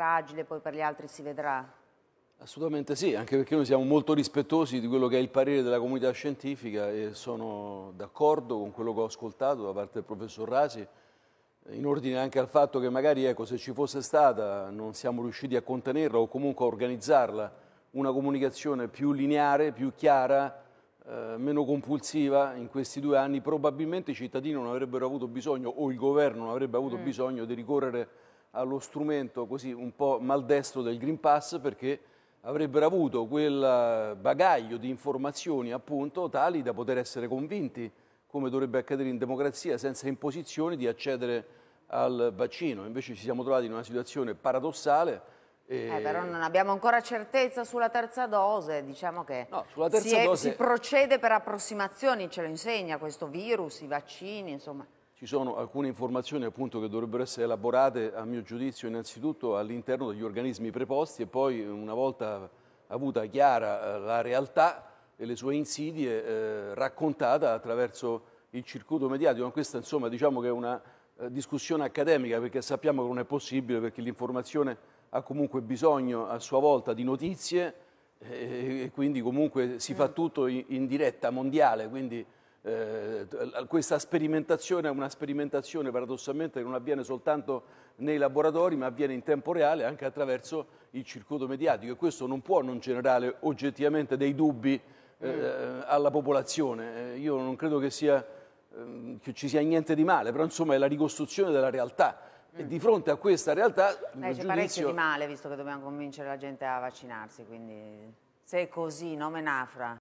fragile, poi per gli altri si vedrà. Assolutamente sì, anche perché noi siamo molto rispettosi di quello che è il parere della comunità scientifica e sono d'accordo con quello che ho ascoltato da parte del professor Rasi in ordine anche al fatto che magari ecco, se ci fosse stata non siamo riusciti a contenerla o comunque a organizzarla una comunicazione più lineare, più chiara, eh, meno compulsiva in questi due anni, probabilmente i cittadini non avrebbero avuto bisogno o il governo non avrebbe avuto mm. bisogno di ricorrere allo strumento così un po' maldestro del Green Pass perché avrebbero avuto quel eh, bagaglio di informazioni appunto tali da poter essere convinti, come dovrebbe accadere in democrazia, senza imposizioni di accedere al vaccino. Invece ci siamo trovati in una situazione paradossale. E... Eh, però non abbiamo ancora certezza sulla terza dose, diciamo che no, si, è, dose... si procede per approssimazioni, ce lo insegna questo virus, i vaccini, insomma ci sono alcune informazioni appunto, che dovrebbero essere elaborate a mio giudizio innanzitutto all'interno degli organismi preposti e poi una volta avuta chiara eh, la realtà e le sue insidie eh, raccontata attraverso il circuito mediatico, ma questa insomma diciamo che è una eh, discussione accademica perché sappiamo che non è possibile perché l'informazione ha comunque bisogno a sua volta di notizie eh, e quindi comunque si fa mm. tutto in, in diretta mondiale, quindi eh, questa sperimentazione è una sperimentazione paradossalmente che non avviene soltanto nei laboratori ma avviene in tempo reale anche attraverso il circuito mediatico e questo non può non generare oggettivamente dei dubbi eh, mm. alla popolazione. Eh, io non credo che, sia, eh, che ci sia niente di male, però insomma è la ricostruzione della realtà. E mm. di fronte a questa realtà... Beh, c'è parecchio di male, visto che dobbiamo convincere la gente a vaccinarsi, quindi se è così, nome nafra.